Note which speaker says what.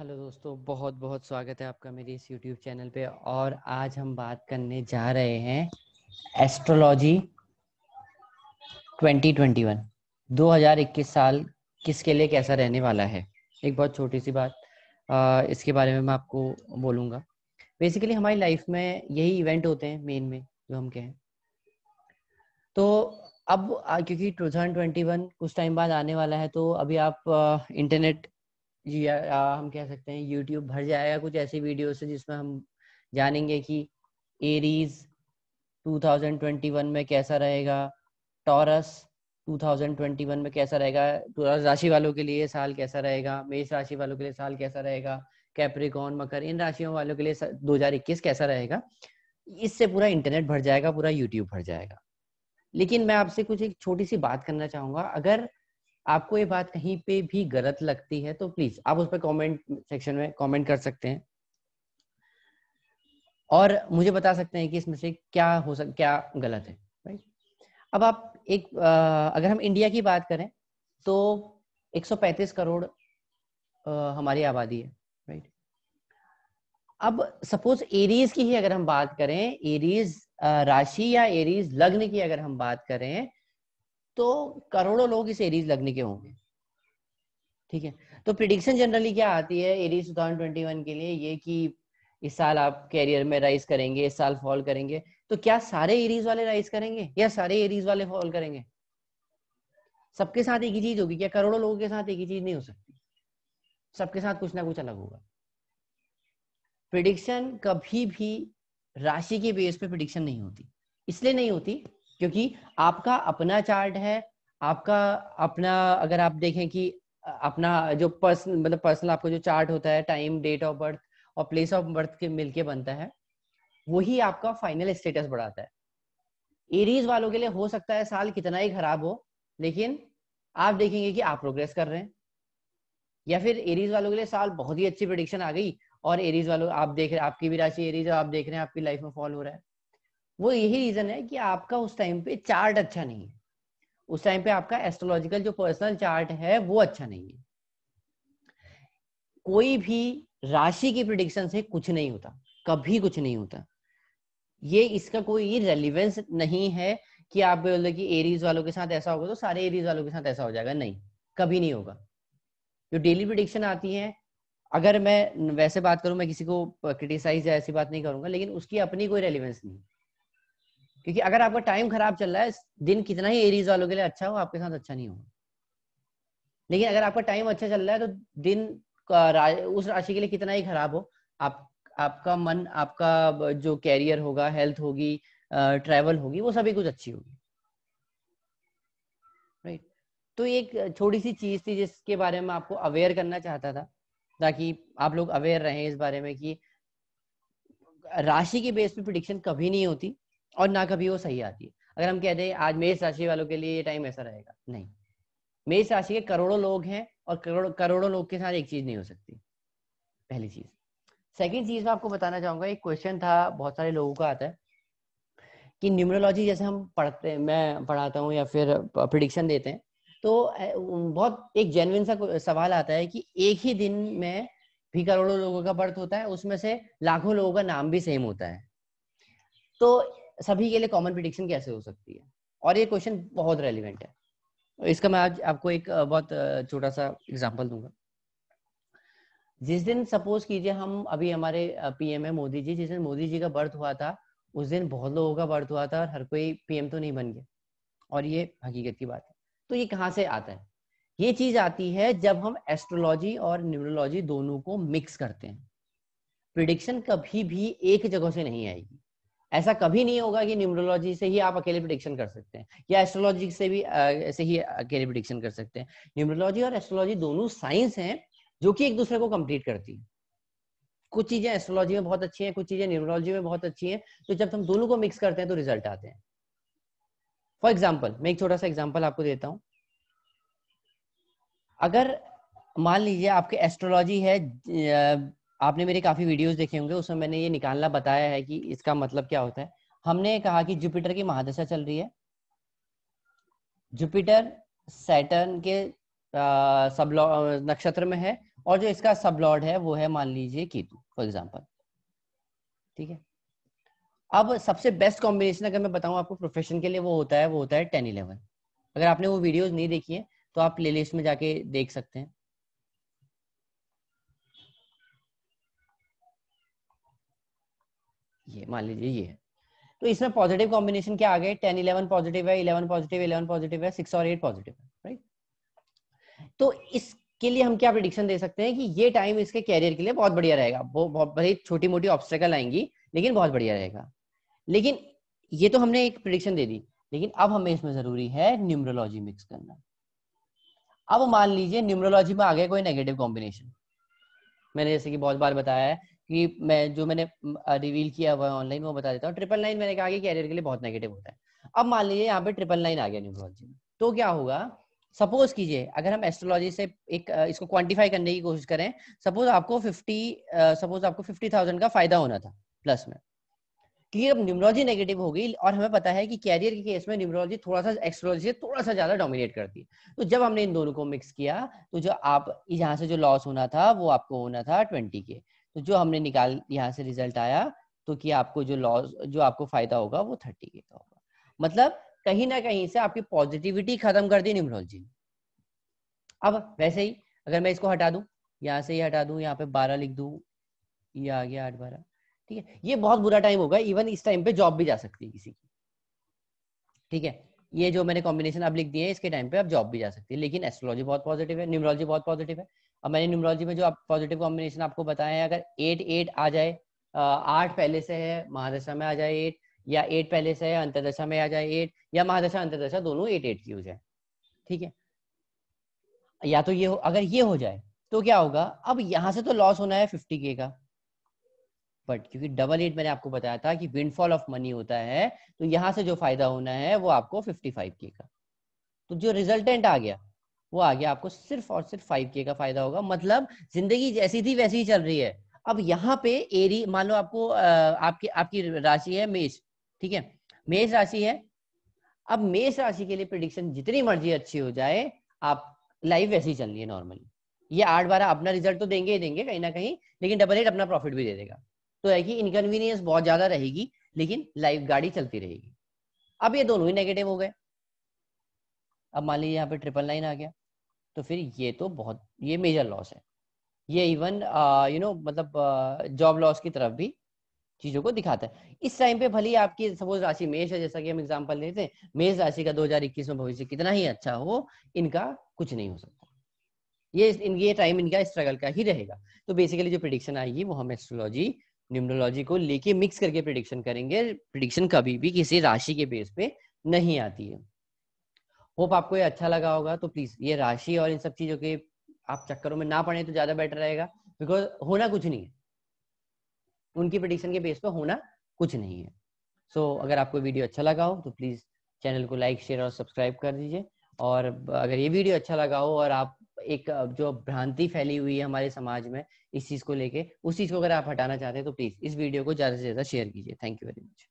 Speaker 1: hello दोस्तों बहुत बहुत स्वागत है आपका मेरे इस यूट्यूब चैनल पे और आज हम बात करने जा रहे हैं एस्ट्रोलॉजी 2021 2021 साल किसके लिए कैसा रहने वाला है एक बहुत छोटी सी बात आ, इसके बारे में मैं आपको बोलूँगा बेसिकली हमारी लाइफ में यही इवेंट होते हैं मेन में जो हम कहें तो अब क्योंकि टू थाउजेंड ट्वेंटी वन कुछ टाइम बाद आने वाला है तो अभी आप इंटरनेट जी आ, हम कह सकते हैं यूट्यूब भर जाएगा कुछ ऐसी वीडियो से जिसमें हम जानेंगे कि एरीज 2021 में कैसा रहेगा टॉरस 2021 में कैसा रहेगा टॉरस राशि वालों के लिए साल कैसा रहेगा मेष राशि वालों के लिए साल कैसा रहेगा कैप्रिकॉन मकर इन राशियों वालों के लिए 2021 कैसा रहेगा इससे पूरा इंटरनेट भर जाएगा पूरा यूट्यूब भर जाएगा लेकिन मैं आपसे कुछ एक छोटी सी बात करना चाहूंगा अगर आपको ये बात कहीं पे भी गलत लगती है तो प्लीज आप उस पर कॉमेंट सेक्शन में कॉमेंट कर सकते हैं और मुझे बता सकते हैं कि इसमें से क्या हो सक क्या गलत है राइट अब आप एक आ, अगर हम इंडिया की बात करें तो 135 करोड़ आ, हमारी आबादी है राइट अब सपोज एरीज की ही अगर हम बात करें एरीज राशि या एरीज लग्न की अगर हम बात करें तो करोड़ों लोग इस एरीज लगने के होंगे ठीक है तो प्रिडिक्शन जनरली क्या आती है एरीज टू के लिए ये कि इस साल आप कैरियर में राइज करेंगे इस साल फॉल करेंगे तो क्या सारे एरीज वाले राइज करेंगे या सारे एरीज वाले फॉल करेंगे सबके साथ एक ही चीज होगी क्या करोड़ों लोगों के साथ एक ही चीज नहीं हो सकती सबके साथ कुछ ना कुछ अलग होगा प्रिडिक्शन कभी भी राशि के बेस पे प्रिडिक्शन नहीं होती इसलिए नहीं होती क्योंकि आपका अपना चार्ट है आपका अपना अगर आप देखें कि अपना जो पर्सनल मतलब पर्सनल आपका जो चार्ट होता है टाइम डेट ऑफ बर्थ और प्लेस ऑफ बर्थ के मिलके बनता है वही आपका फाइनल स्टेटस बढ़ाता है एरीज वालों के लिए हो सकता है साल कितना ही खराब हो लेकिन आप देखेंगे कि आप प्रोग्रेस कर रहे हैं या फिर एरीज वालों के लिए साल बहुत ही अच्छी प्रोडिक्शन आ गई और एरीज वालों आप देख रहे आपकी भी राशि एरीज आप देख रहे हैं आपकी लाइफ में फॉल हो रहा है वो यही रीजन है कि आपका उस टाइम पे चार्ट अच्छा नहीं है उस टाइम पे आपका एस्ट्रोलॉजिकल जो पर्सनल चार्ट है वो अच्छा नहीं है कोई भी राशि की प्रिडिक्शन से कुछ नहीं होता कभी कुछ नहीं होता ये इसका कोई रेलिवेंस नहीं है कि आप बोले कि एरीज वालों के साथ ऐसा होगा तो सारे एरीज वालों के साथ ऐसा हो जाएगा नहीं कभी नहीं होगा जो डेली प्रिडिक्शन आती है अगर मैं वैसे बात करूं मैं किसी को क्रिटिसाइज या ऐसी बात नहीं करूंगा लेकिन उसकी अपनी कोई रेलिवेंस नहीं क्योंकि अगर आपका टाइम खराब चल रहा है दिन कितना ही एरीज वालों के लिए अच्छा हो आपके साथ अच्छा नहीं होगा लेकिन अगर आपका टाइम अच्छा चल रहा है तो दिन उस राशि के लिए कितना ही खराब हो आप आपका मन आपका जो कैरियर होगा हेल्थ होगी ट्रैवल होगी वो सभी कुछ अच्छी होगी राइट तो एक छोटी सी चीज थी जिसके बारे में आपको अवेयर करना चाहता था ताकि आप लोग अवेयर रहें इस बारे में कि राशि के बेस पे प्रिडिक्शन कभी नहीं होती और ना कभी वो सही आती है अगर हम कह दें आज मेष राशि वालों के लिए ये टाइम ऐसा रहेगा नहीं मेष राशि के करोड़ों लोग हैं और करोड़ों करोड़ों लोग के साथ एक चीज नहीं हो सकती पहली चीज सेकेंड चीज मैं आपको बताना चाहूंगा एक क्वेश्चन था बहुत सारे लोगों का आता है कि न्यूमरोलॉजी जैसे हम पढ़ते हैं मैं पढ़ाता हूँ या फिर प्रिडिक्शन देते हैं तो बहुत एक जेनविन सा सवाल आता है कि एक ही दिन में भी करोड़ों लोगों का बर्थ होता है उसमें से लाखों लोगों का नाम भी सेम होता है तो सभी के लिए कॉमन प्रिडिक्शन कैसे हो सकती है और ये क्वेश्चन बहुत रेलिवेंट है इसका मैं आज आपको एक बहुत छोटा सा एग्जाम्पल दूंगा जिस दिन सपोज कीजिए हम अभी हमारे पीएम है मोदी जी जिस दिन मोदी जी का बर्थ हुआ था उस दिन बहुत लोगों का बर्थ हुआ था और हर कोई पीएम तो नहीं बन गया और ये हकीकत की बात है तो ये कहाँ से आता है ये चीज आती है जब हम एस्ट्रोलॉजी और न्यूरोलॉजी दोनों को मिक्स करते हैं प्रिडिक्शन कभी भी एक जगह से नहीं आएगी ऐसा कभी नहीं होगा कि न्यूमरोलॉजी से ही आप अकेले प्रिडिक्शन कर सकते हैं या एस्ट्रोलॉजी से भी ऐसे ही अकेले प्रिडिक्शन कर सकते हैं न्यूमरोलॉजी और एस्ट्रोलॉजी दोनों साइंस हैं जो कि एक दूसरे को कंप्लीट करती है कुछ चीजें एस्ट्रोलॉजी में बहुत अच्छी हैं कुछ चीजें न्यूमरोलॉजी में बहुत अच्छी हैं तो जब हम दोनों को मिक्स करते हैं तो रिजल्ट आते हैं फॉर एग्जाम्पल मैं एक छोटा सा एग्जाम्पल आपको देता हूँ अगर मान लीजिए आपके एस्ट्रोलॉजी है आपने मेरे काफी वीडियोस देखे होंगे उसमें मैंने ये निकालना बताया है कि इसका मतलब क्या होता है हमने कहा कि जुपिटर की महादशा चल रही है जुपिटर सैटर्न के सब नक्षत्र में है और जो इसका सबलॉर्ड है वो है मान लीजिए केतु फॉर एग्जाम्पल ठीक है अब सबसे बेस्ट कॉम्बिनेशन अगर मैं बताऊं आपको प्रोफेशन के लिए वो होता है वो होता है टेन इलेवन अगर आपने वो वीडियोस नहीं देखी है तो आप प्ले में जाके देख सकते हैं ये मान लीजिए ये है तो इसमें पॉजिटिव कॉम्बिनेशन क्या आ गए टेन इलेवन पॉजिटिव है इलेवन पॉजिटिव इलेवन पॉजिटिव है सिक्स और एट पॉजिटिव है राइट तो इसके लिए हम क्या प्रिडिक्शन दे सकते हैं कि ये टाइम इसके कैरियर के लिए बहुत बढ़िया रहेगा वो बहुत भले छोटी मोटी ऑब्स्टेकल आएंगी लेकिन बहुत बढ़िया रहेगा लेकिन ये तो हमने एक प्रिडिक्शन दे दी लेकिन अब हमें इसमें जरूरी है न्यूमरोलॉजी मिक्स करना अब मान लीजिए न्यूमरोलॉजी में आ गया कोई नेगेटिव कॉम्बिनेशन मैंने जैसे कि बहुत बार बताया है कि मैं जो मैंने रिवील किया हुआ है ऑनलाइन वो बता देता हूँ ट्रिपल नाइन मैंने कहा कि कैरियर के लिए बहुत नेगेटिव होता है अब मान लीजिए यहाँ पे ट्रिपल नाइन आ गया न्यूमरोलॉजी में तो क्या होगा सपोज कीजिए अगर हम एस्ट्रोलॉजी से एक इसको क्वांटिफाई करने की कोशिश करें सपोज आपको फिफ्टी सपोज आपको फिफ्टी थाउजेंड का फायदा होना था प्लस में क्लियर अब न्यूमरोलॉजी नेगेटिव हो गई और हमें पता है कि कैरियर के केस में न्यूमरोलॉजी थोड़ा सा एस्ट्रोलॉजी से थोड़ा सा ज्यादा डोमिनेट करती है तो जब हमने इन दोनों को मिक्स किया तो जो आप यहाँ से जो लॉस होना था वो आपको होना था ट्वेंटी के तो जो हमने निकाल यहाँ से रिजल्ट आया तो कि आपको जो लॉस जो आपको फायदा होगा वो थर्टी के का होगा मतलब कहीं ना कहीं से आपकी पॉजिटिविटी खत्म कर दी न्यूमरोलॉजी ने अब वैसे ही अगर मैं इसको हटा दू यहाँ से ही हटा दू यहाँ पे बारह लिख दू ये आ गया आठ बारह ठीक है ये बहुत बुरा टाइम होगा इवन इस टाइम पे जॉब भी जा सकती है किसी की ठीक है ये जो मैंने कॉम्बिनेशन अब लिख दिए इसके टाइम पे अब जॉब भी जा सकती है लेकिन एस्ट्रोलॉजी बहुत पॉजिटिव है न्यूमरोलॉजी बहुत पॉजिटिव है अब मैंने न्यूमरोलॉजी में जो आप पॉजिटिव कॉम्बिनेशन आपको बताया है अगर एट एट आ जाए आठ पहले से है महादशा में आ जाए एट या एट पहले से है अंतरदशा में आ जाए एट या महादशा अंतरदशा दोनों एट एट की हो जाए ठीक है या तो ये हो अगर ये हो जाए तो क्या होगा अब यहां से तो लॉस होना है फिफ्टी के का बट क्योंकि डबल एट मैंने आपको बताया था कि विंडफॉल ऑफ मनी होता है तो यहां से जो फायदा होना है वो आपको फिफ्टी फाइव के का तो जो रिजल्टेंट आ गया वो आ गया आपको सिर्फ और सिर्फ फाइव के का फायदा होगा मतलब जिंदगी जैसी थी वैसी ही चल रही है अब यहाँ पे एरी मान लो आपको आपकी आपकी राशि है मेष ठीक है मेष राशि है अब मेष राशि के लिए प्रिडिक्शन जितनी मर्जी अच्छी हो जाए आप लाइफ वैसी चल रही है नॉर्मली ये आठ बारह अपना रिजल्ट तो देंगे ही देंगे कहीं ना कहीं लेकिन डबल एट अपना प्रॉफिट भी दे देगा तो है कि इनकन्वीनियंस बहुत ज्यादा रहेगी लेकिन लाइफ गाड़ी चलती रहेगी अब ये दोनों ही नेगेटिव हो गए अब मान लीजिए यहाँ पे ट्रिपल नाइन आ गया तो फिर ये तो बहुत ये मेजर लॉस है ये इवन यू नो मतलब जॉब लॉस की तरफ भी चीजों को दिखाता है इस टाइम पे भले आपकी सपोज राशि मेष है जैसा कि हम एग्जाम्पल लेते हैं मेष राशि का 2021 में भविष्य कितना ही अच्छा हो इनका कुछ नहीं हो सकता ये इन ये टाइम इनका स्ट्रगल का ही रहेगा तो बेसिकली जो प्रिडिक्शन आएगी वो हम एस्ट्रोलॉजी न्यूमरोलॉजी को लेके मिक्स करके प्रिडिक्शन करेंगे प्रिडिक्शन कभी भी किसी राशि के बेस पे नहीं आती है होप आपको ये अच्छा लगा होगा तो प्लीज ये राशि और इन सब चीजों के आप चक्करों में ना पड़े तो ज्यादा बेटर रहेगा बिकॉज होना कुछ नहीं है उनकी प्रडिक्शन के बेस पर होना कुछ नहीं है सो so, अगर आपको वीडियो अच्छा लगा हो तो प्लीज चैनल को लाइक शेयर और सब्सक्राइब कर दीजिए और अगर ये वीडियो अच्छा लगा हो और आप एक जो भ्रांति फैली हुई है हमारे समाज में इस चीज को लेके उस चीज को अगर आप हटाना चाहते हैं तो प्लीज इस वीडियो को ज्यादा से ज्यादा शेयर कीजिए थैंक यू वेरी मच